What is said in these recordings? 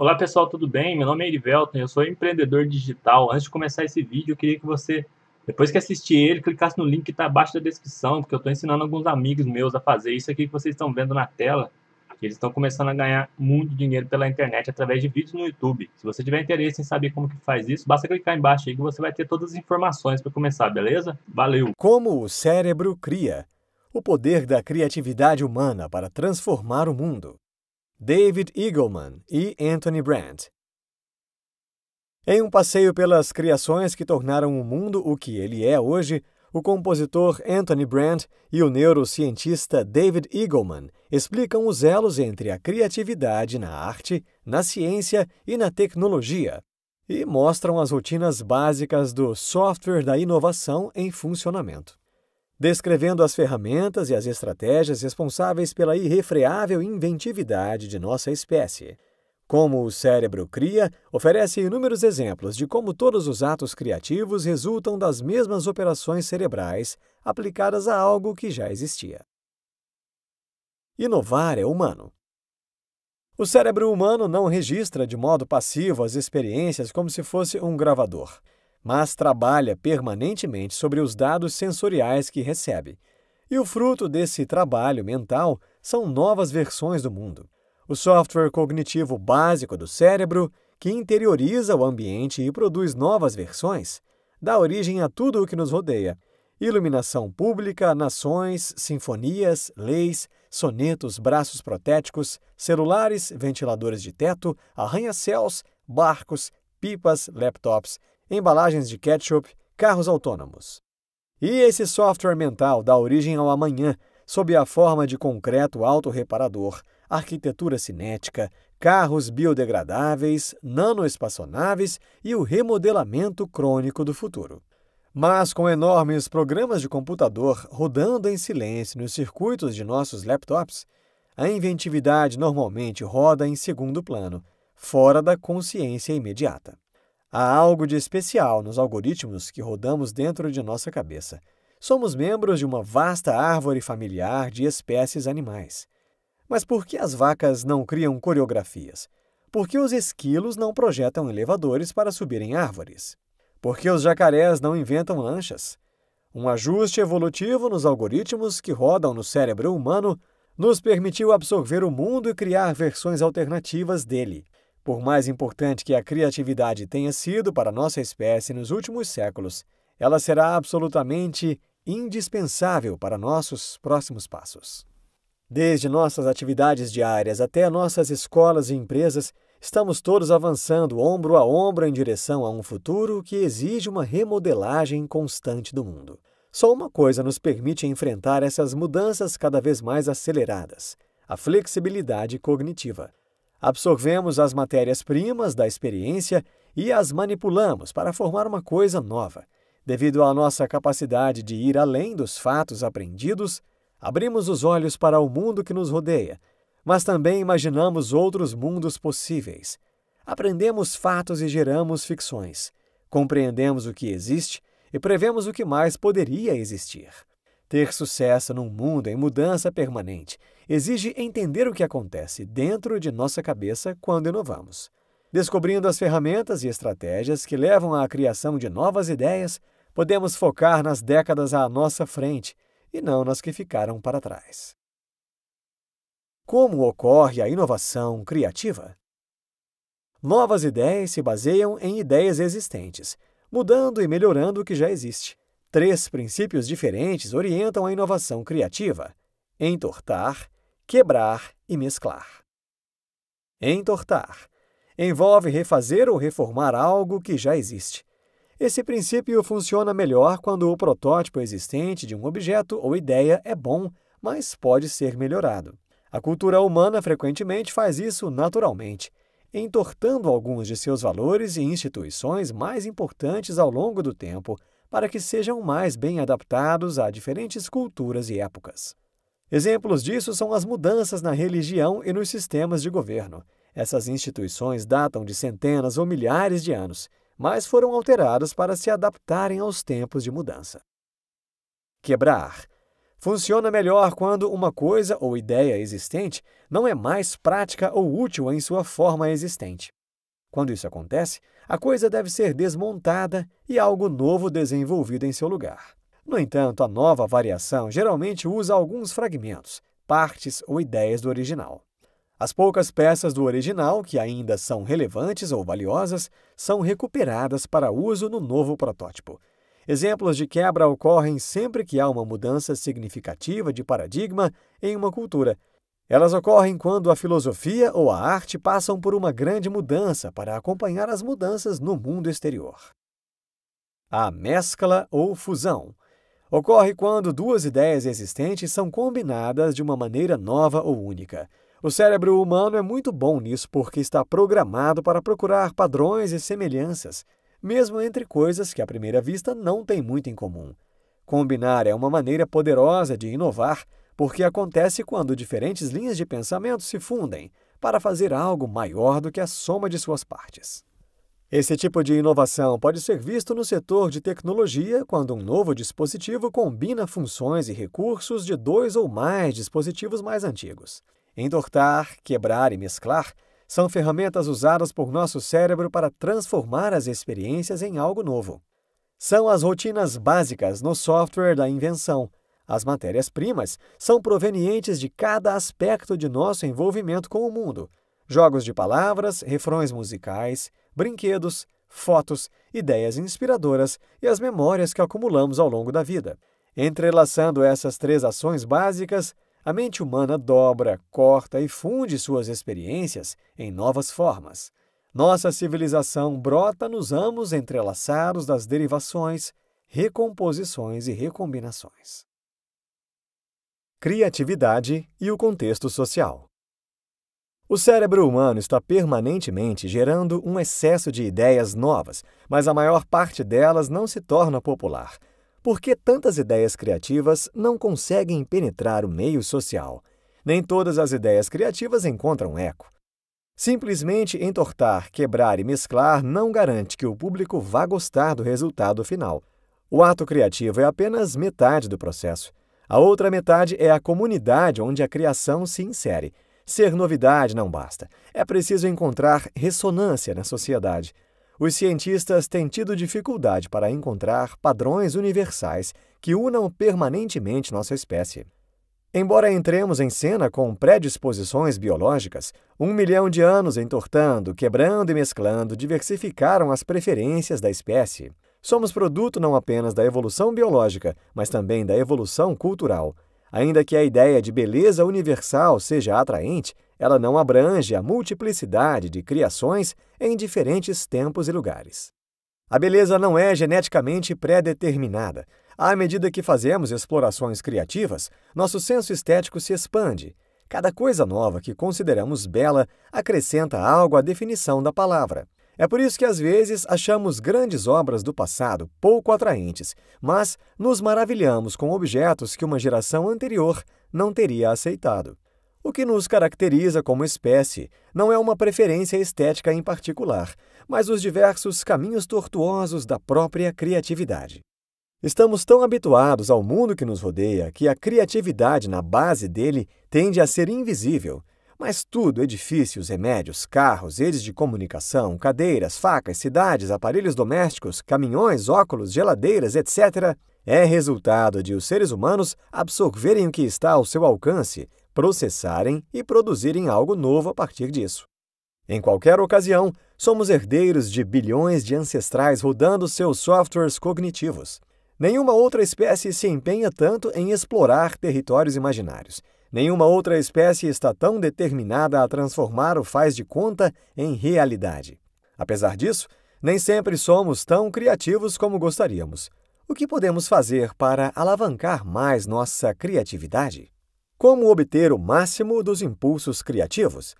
Olá pessoal, tudo bem? Meu nome é Erivelton, eu sou empreendedor digital. Antes de começar esse vídeo, eu queria que você, depois que assistir ele, clicasse no link que está abaixo da descrição, porque eu estou ensinando alguns amigos meus a fazer isso aqui que vocês estão vendo na tela. Eles estão começando a ganhar muito dinheiro pela internet através de vídeos no YouTube. Se você tiver interesse em saber como que faz isso, basta clicar embaixo aí que você vai ter todas as informações para começar, beleza? Valeu! Como o cérebro cria. O poder da criatividade humana para transformar o mundo. David Eagleman e Anthony Brandt. Em um passeio pelas criações que tornaram o mundo o que ele é hoje, o compositor Anthony Brandt e o neurocientista David Eagleman explicam os elos entre a criatividade na arte, na ciência e na tecnologia, e mostram as rotinas básicas do software da inovação em funcionamento descrevendo as ferramentas e as estratégias responsáveis pela irrefreável inventividade de nossa espécie. Como o cérebro cria, oferece inúmeros exemplos de como todos os atos criativos resultam das mesmas operações cerebrais aplicadas a algo que já existia. Inovar é humano. O cérebro humano não registra de modo passivo as experiências como se fosse um gravador mas trabalha permanentemente sobre os dados sensoriais que recebe. E o fruto desse trabalho mental são novas versões do mundo. O software cognitivo básico do cérebro, que interioriza o ambiente e produz novas versões, dá origem a tudo o que nos rodeia: iluminação pública, nações, sinfonias, leis, sonetos, braços protéticos, celulares, ventiladores de teto, arranha-céus, barcos, pipas, laptops embalagens de ketchup, carros autônomos. E esse software mental dá origem ao amanhã, sob a forma de concreto autorreparador, arquitetura cinética, carros biodegradáveis, nanoespaçonaves e o remodelamento crônico do futuro. Mas com enormes programas de computador rodando em silêncio nos circuitos de nossos laptops, a inventividade normalmente roda em segundo plano, fora da consciência imediata. Há algo de especial nos algoritmos que rodamos dentro de nossa cabeça. Somos membros de uma vasta árvore familiar de espécies animais. Mas por que as vacas não criam coreografias? Por que os esquilos não projetam elevadores para subirem árvores? Por que os jacarés não inventam lanchas? Um ajuste evolutivo nos algoritmos que rodam no cérebro humano nos permitiu absorver o mundo e criar versões alternativas dele. Por mais importante que a criatividade tenha sido para nossa espécie nos últimos séculos, ela será absolutamente indispensável para nossos próximos passos. Desde nossas atividades diárias até nossas escolas e empresas, estamos todos avançando ombro a ombro em direção a um futuro que exige uma remodelagem constante do mundo. Só uma coisa nos permite enfrentar essas mudanças cada vez mais aceleradas: a flexibilidade cognitiva. Absorvemos as matérias-primas da experiência e as manipulamos para formar uma coisa nova. Devido à nossa capacidade de ir além dos fatos aprendidos, abrimos os olhos para o mundo que nos rodeia, mas também imaginamos outros mundos possíveis. Aprendemos fatos e geramos ficções. Compreendemos o que existe e prevemos o que mais poderia existir. Ter sucesso num mundo em mudança permanente exige entender o que acontece dentro de nossa cabeça quando inovamos. Descobrindo as ferramentas e estratégias que levam à criação de novas ideias, podemos focar nas décadas à nossa frente e não nas que ficaram para trás. Como ocorre a inovação criativa? Novas ideias se baseiam em ideias existentes, mudando e melhorando o que já existe. Três princípios diferentes orientam a inovação criativa: entortar, quebrar e mesclar. Entortar envolve refazer ou reformar algo que já existe. Esse princípio funciona melhor quando o protótipo existente de um objeto ou ideia é bom, mas pode ser melhorado. A cultura humana frequentemente faz isso naturalmente, entortando alguns de seus valores e instituições mais importantes ao longo do tempo, para que sejam mais bem adaptados a diferentes culturas e épocas. Exemplos disso são as mudanças na religião e nos sistemas de governo. Essas instituições datam de centenas ou milhares de anos, mas foram alteradas para se adaptarem aos tempos de mudança. Quebrar funciona melhor quando uma coisa ou ideia existente não é mais prática ou útil em sua forma existente. Quando isso acontece, a coisa deve ser desmontada e algo novo desenvolvido em seu lugar. No entanto, a nova variação geralmente usa alguns fragmentos, partes ou ideias do original. As poucas peças do original que ainda são relevantes ou valiosas são recuperadas para uso no novo protótipo. Exemplos de quebra ocorrem sempre que há uma mudança significativa de paradigma em uma cultura, elas ocorrem quando a filosofia ou a arte passam por uma grande mudança para acompanhar as mudanças no mundo exterior. A mescla ou fusão ocorre quando duas ideias existentes são combinadas de uma maneira nova ou única. O cérebro humano é muito bom nisso porque está programado para procurar padrões e semelhanças, mesmo entre coisas que à primeira vista não têm muito em comum. Combinar é uma maneira poderosa de inovar porque acontece quando diferentes linhas de pensamento se fundem para fazer algo maior do que a soma de suas partes. Esse tipo de inovação pode ser visto no setor de tecnologia quando um novo dispositivo combina funções e recursos de dois ou mais dispositivos mais antigos. Entortar, quebrar e mesclar são ferramentas usadas por nosso cérebro para transformar as experiências em algo novo. São as rotinas básicas no software da invenção, as matérias-primas são provenientes de cada aspecto de nosso envolvimento com o mundo: jogos de palavras, refrões musicais, brinquedos, fotos, ideias inspiradoras e as memórias que acumulamos ao longo da vida. Entrelaçando essas três ações básicas, a mente humana dobra, corta e funde suas experiências em novas formas. Nossa civilização brota nos amos entrelaçados das derivações, recomposições e recombinações criatividade e o contexto social. O cérebro humano está permanentemente gerando um excesso de ideias novas, mas a maior parte delas não se torna popular. Por que tantas ideias criativas não conseguem penetrar o meio social? Nem todas as ideias criativas encontram eco. Simplesmente entortar, quebrar e mesclar não garante que o público vá gostar do resultado final. O ato criativo é apenas metade do processo. A outra metade é a comunidade onde a criação se insere. Ser novidade não basta. É preciso encontrar ressonância na sociedade. Os cientistas têm tido dificuldade para encontrar padrões universais que unam permanentemente nossa espécie. Embora entremos em cena com predisposições biológicas, um milhão de anos entortando, quebrando e mesclando diversificaram as preferências da espécie. Somos produto não apenas da evolução biológica, mas também da evolução cultural. Ainda que a ideia de beleza universal seja atraente, ela não abrange a multiplicidade de criações em diferentes tempos e lugares. A beleza não é geneticamente pré-determinada. À medida que fazemos explorações criativas, nosso senso estético se expande. Cada coisa nova que consideramos bela acrescenta algo à definição da palavra. É por isso que às vezes achamos grandes obras do passado pouco atraentes, mas nos maravilhamos com objetos que uma geração anterior não teria aceitado. O que nos caracteriza como espécie não é uma preferência estética em particular, mas os diversos caminhos tortuosos da própria criatividade. Estamos tão habituados ao mundo que nos rodeia que a criatividade na base dele tende a ser invisível mas tudo, edifícios, remédios, carros, redes de comunicação, cadeiras, facas, cidades, aparelhos domésticos, caminhões, óculos, geladeiras, etc., é resultado de os seres humanos absorverem o que está ao seu alcance, processarem e produzirem algo novo a partir disso. Em qualquer ocasião, somos herdeiros de bilhões de ancestrais rodando seus softwares cognitivos. Nenhuma outra espécie se empenha tanto em explorar territórios imaginários. Nenhuma outra espécie está tão determinada a transformar o faz de conta em realidade. Apesar disso, nem sempre somos tão criativos como gostaríamos. O que podemos fazer para alavancar mais nossa criatividade? Como obter o máximo dos impulsos criativos?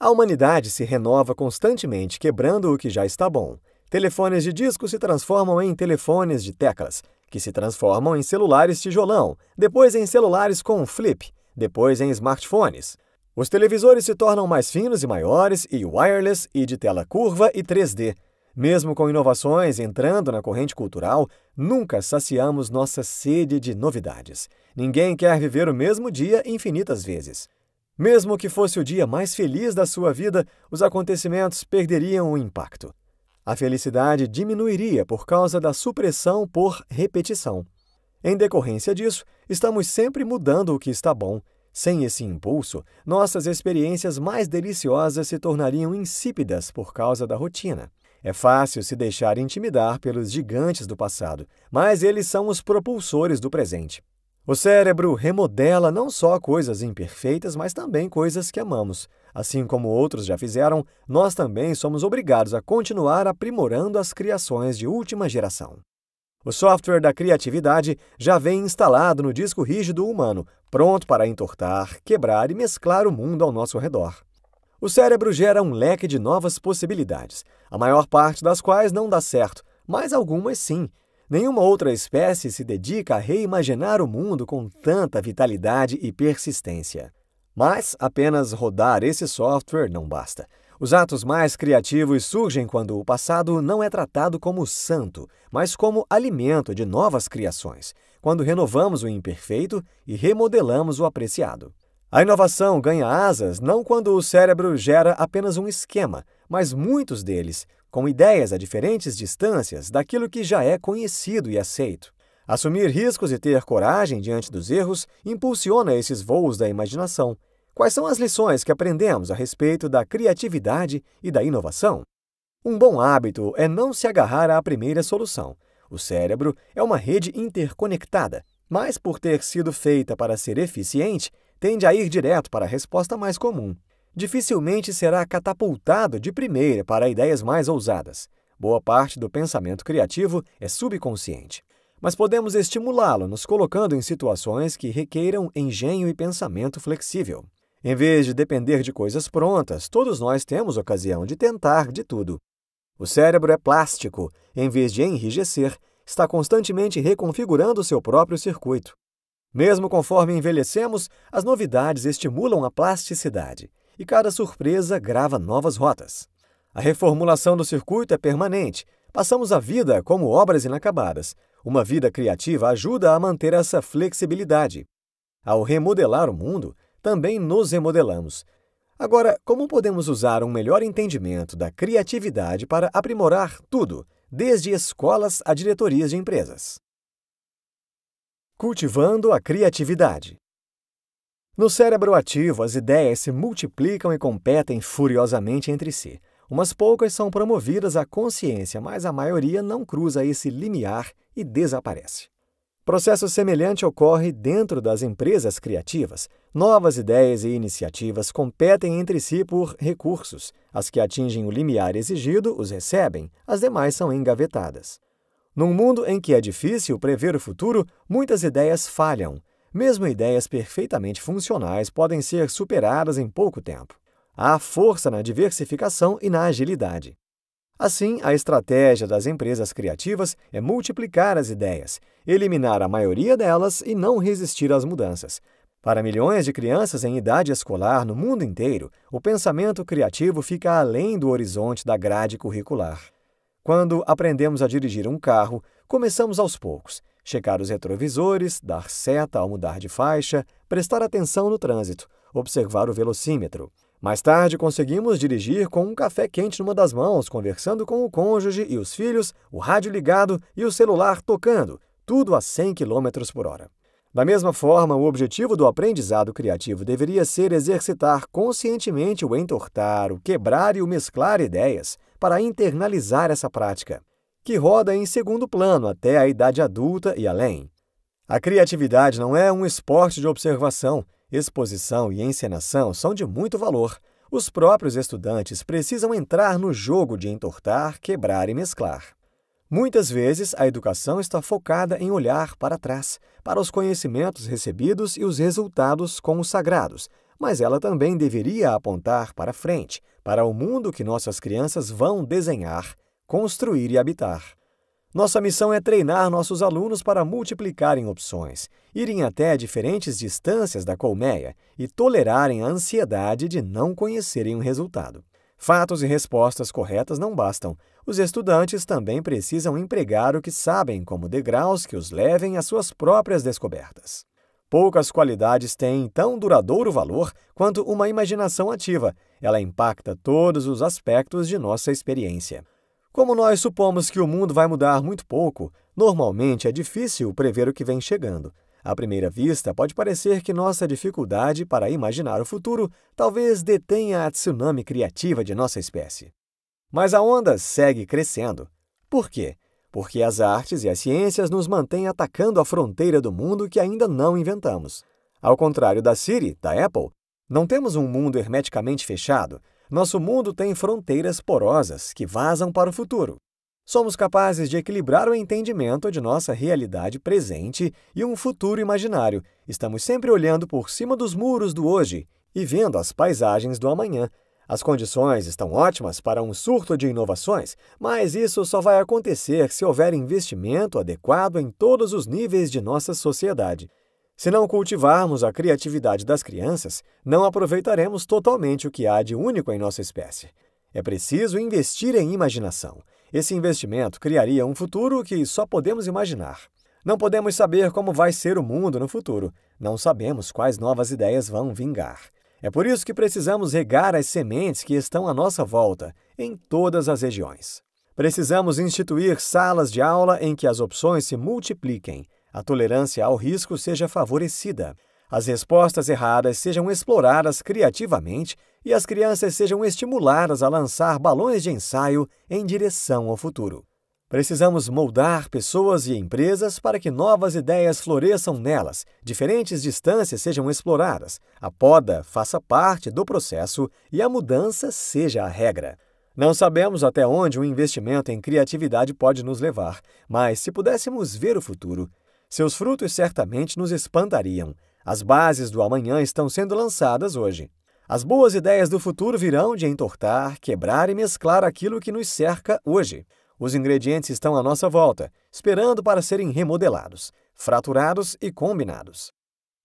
A humanidade se renova constantemente, quebrando o que já está bom. Telefones de disco se transformam em telefones de teclas, que se transformam em celulares tijolão, depois em celulares com flip, depois em smartphones. Os televisores se tornam mais finos e maiores, e wireless, e de tela curva e 3D. Mesmo com inovações entrando na corrente cultural, nunca saciamos nossa sede de novidades. Ninguém quer viver o mesmo dia infinitas vezes. Mesmo que fosse o dia mais feliz da sua vida, os acontecimentos perderiam o impacto. A felicidade diminuiria por causa da supressão por repetição. Em decorrência disso, estamos sempre mudando o que está bom. Sem esse impulso, nossas experiências mais deliciosas se tornariam insípidas por causa da rotina. É fácil se deixar intimidar pelos gigantes do passado, mas eles são os propulsores do presente. O cérebro remodela não só coisas imperfeitas, mas também coisas que amamos. Assim como outros já fizeram, nós também somos obrigados a continuar aprimorando as criações de última geração. O software da criatividade já vem instalado no disco rígido humano, pronto para entortar, quebrar e mesclar o mundo ao nosso redor. O cérebro gera um leque de novas possibilidades, a maior parte das quais não dá certo, mas algumas sim. Nenhuma outra espécie se dedica a reimaginar o mundo com tanta vitalidade e persistência. Mas apenas rodar esse software não basta. Os atos mais criativos surgem quando o passado não é tratado como santo, mas como alimento de novas criações, quando renovamos o imperfeito e remodelamos o apreciado. A inovação ganha asas não quando o cérebro gera apenas um esquema, mas muitos deles, com ideias a diferentes distâncias daquilo que já é conhecido e aceito. Assumir riscos e ter coragem diante dos erros impulsiona esses voos da imaginação, Quais são as lições que aprendemos a respeito da criatividade e da inovação? Um bom hábito é não se agarrar à primeira solução. O cérebro é uma rede interconectada, mas por ter sido feita para ser eficiente, tende a ir direto para a resposta mais comum. Dificilmente será catapultado de primeira para ideias mais ousadas. Boa parte do pensamento criativo é subconsciente, mas podemos estimulá-lo nos colocando em situações que requeiram engenho e pensamento flexível. Em vez de depender de coisas prontas, todos nós temos ocasião de tentar de tudo. O cérebro é plástico, em vez de enrijecer, está constantemente reconfigurando seu próprio circuito. Mesmo conforme envelhecemos, as novidades estimulam a plasticidade e cada surpresa grava novas rotas. A reformulação do circuito é permanente. Passamos a vida como obras inacabadas. Uma vida criativa ajuda a manter essa flexibilidade. Ao remodelar o mundo, também nos remodelamos. Agora, como podemos usar um melhor entendimento da criatividade para aprimorar tudo, desde escolas a diretorias de empresas? Cultivando a criatividade. No cérebro ativo, as ideias se multiplicam e competem furiosamente entre si. Umas poucas são promovidas à consciência, mas a maioria não cruza esse limiar e desaparece. Processo semelhante ocorre dentro das empresas criativas. Novas ideias e iniciativas competem entre si por recursos. As que atingem o limiar exigido os recebem, as demais são engavetadas. Num mundo em que é difícil prever o futuro, muitas ideias falham. Mesmo ideias perfeitamente funcionais podem ser superadas em pouco tempo. Há força na diversificação e na agilidade. Assim, a estratégia das empresas criativas é multiplicar as ideias, eliminar a maioria delas e não resistir às mudanças. Para milhões de crianças em idade escolar no mundo inteiro, o pensamento criativo fica além do horizonte da grade curricular. Quando aprendemos a dirigir um carro, começamos aos poucos. Checar os retrovisores, dar seta ao mudar de faixa, prestar atenção no trânsito, observar o velocímetro. Mais tarde, conseguimos dirigir com um café quente numa das mãos, conversando com o cônjuge e os filhos, o rádio ligado e o celular tocando, tudo a 100 km por hora. Da mesma forma, o objetivo do aprendizado criativo deveria ser exercitar conscientemente o entortar, o quebrar e o mesclar ideias para internalizar essa prática, que roda em segundo plano até a idade adulta e além. A criatividade não é um esporte de observação, Exposição e encenação são de muito valor. Os próprios estudantes precisam entrar no jogo de entortar, quebrar e mesclar. Muitas vezes, a educação está focada em olhar para trás, para os conhecimentos recebidos e os resultados consagrados, mas ela também deveria apontar para frente, para o mundo que nossas crianças vão desenhar, construir e habitar. Nossa missão é treinar nossos alunos para multiplicarem opções, irem até diferentes distâncias da colmeia e tolerarem a ansiedade de não conhecerem o resultado. Fatos e respostas corretas não bastam. Os estudantes também precisam empregar o que sabem como degraus que os levem às suas próprias descobertas. Poucas qualidades têm tão duradouro valor quanto uma imaginação ativa. Ela impacta todos os aspectos de nossa experiência. Como nós supomos que o mundo vai mudar muito pouco, normalmente é difícil prever o que vem chegando. À primeira vista, pode parecer que nossa dificuldade para imaginar o futuro talvez detenha a tsunami criativa de nossa espécie. Mas a onda segue crescendo. Por quê? Porque as artes e as ciências nos mantêm atacando a fronteira do mundo que ainda não inventamos. Ao contrário da Siri, da Apple, não temos um mundo hermeticamente fechado, nosso mundo tem fronteiras porosas que vazam para o futuro. Somos capazes de equilibrar o entendimento de nossa realidade presente e um futuro imaginário. Estamos sempre olhando por cima dos muros do hoje e vendo as paisagens do amanhã. As condições estão ótimas para um surto de inovações, mas isso só vai acontecer se houver investimento adequado em todos os níveis de nossa sociedade. Se não cultivarmos a criatividade das crianças, não aproveitaremos totalmente o que há de único em nossa espécie. É preciso investir em imaginação. Esse investimento criaria um futuro que só podemos imaginar. Não podemos saber como vai ser o mundo no futuro. Não sabemos quais novas ideias vão vingar. É por isso que precisamos regar as sementes que estão à nossa volta, em todas as regiões. Precisamos instituir salas de aula em que as opções se multipliquem, a tolerância ao risco seja favorecida, as respostas erradas sejam exploradas criativamente e as crianças sejam estimuladas a lançar balões de ensaio em direção ao futuro. Precisamos moldar pessoas e empresas para que novas ideias floresçam nelas, diferentes distâncias sejam exploradas, a poda faça parte do processo e a mudança seja a regra. Não sabemos até onde um investimento em criatividade pode nos levar, mas se pudéssemos ver o futuro, seus frutos certamente nos espantariam. As bases do amanhã estão sendo lançadas hoje. As boas ideias do futuro virão de entortar, quebrar e mesclar aquilo que nos cerca hoje. Os ingredientes estão à nossa volta, esperando para serem remodelados, fraturados e combinados.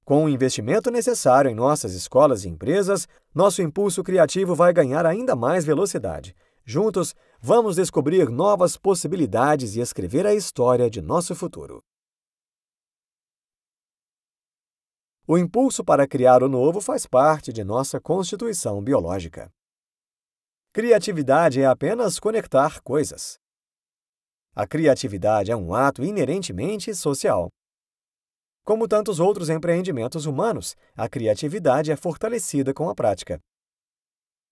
Com o investimento necessário em nossas escolas e empresas, nosso impulso criativo vai ganhar ainda mais velocidade. Juntos, vamos descobrir novas possibilidades e escrever a história de nosso futuro. O impulso para criar o novo faz parte de nossa constituição biológica. Criatividade é apenas conectar coisas. A criatividade é um ato inerentemente social. Como tantos outros empreendimentos humanos, a criatividade é fortalecida com a prática.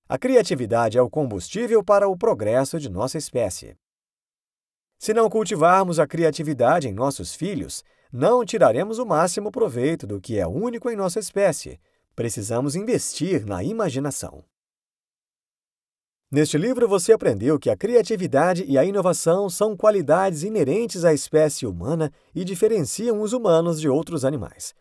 A criatividade é o combustível para o progresso de nossa espécie. Se não cultivarmos a criatividade em nossos filhos, não tiraremos o máximo proveito do que é único em nossa espécie. Precisamos investir na imaginação. Neste livro, você aprendeu que a criatividade e a inovação são qualidades inerentes à espécie humana e diferenciam os humanos de outros animais.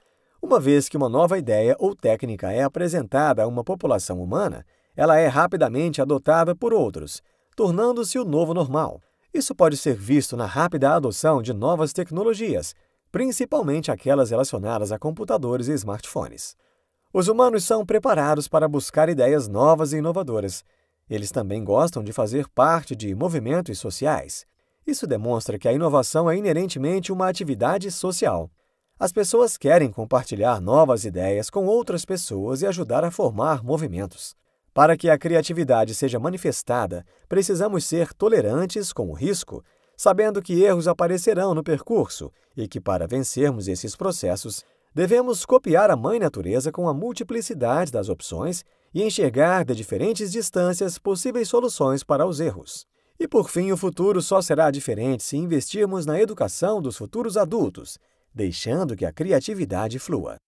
Uma vez que uma nova ideia ou técnica é apresentada a uma população humana, ela é rapidamente adotada por outros, tornando-se o novo normal. Isso pode ser visto na rápida adoção de novas tecnologias, principalmente aquelas relacionadas a computadores e smartphones. Os humanos são preparados para buscar ideias novas e inovadoras. Eles também gostam de fazer parte de movimentos sociais. Isso demonstra que a inovação é inerentemente uma atividade social. As pessoas querem compartilhar novas ideias com outras pessoas e ajudar a formar movimentos. Para que a criatividade seja manifestada, precisamos ser tolerantes com o risco sabendo que erros aparecerão no percurso e que, para vencermos esses processos, devemos copiar a Mãe Natureza com a multiplicidade das opções e enxergar de diferentes distâncias possíveis soluções para os erros. E, por fim, o futuro só será diferente se investirmos na educação dos futuros adultos, deixando que a criatividade flua.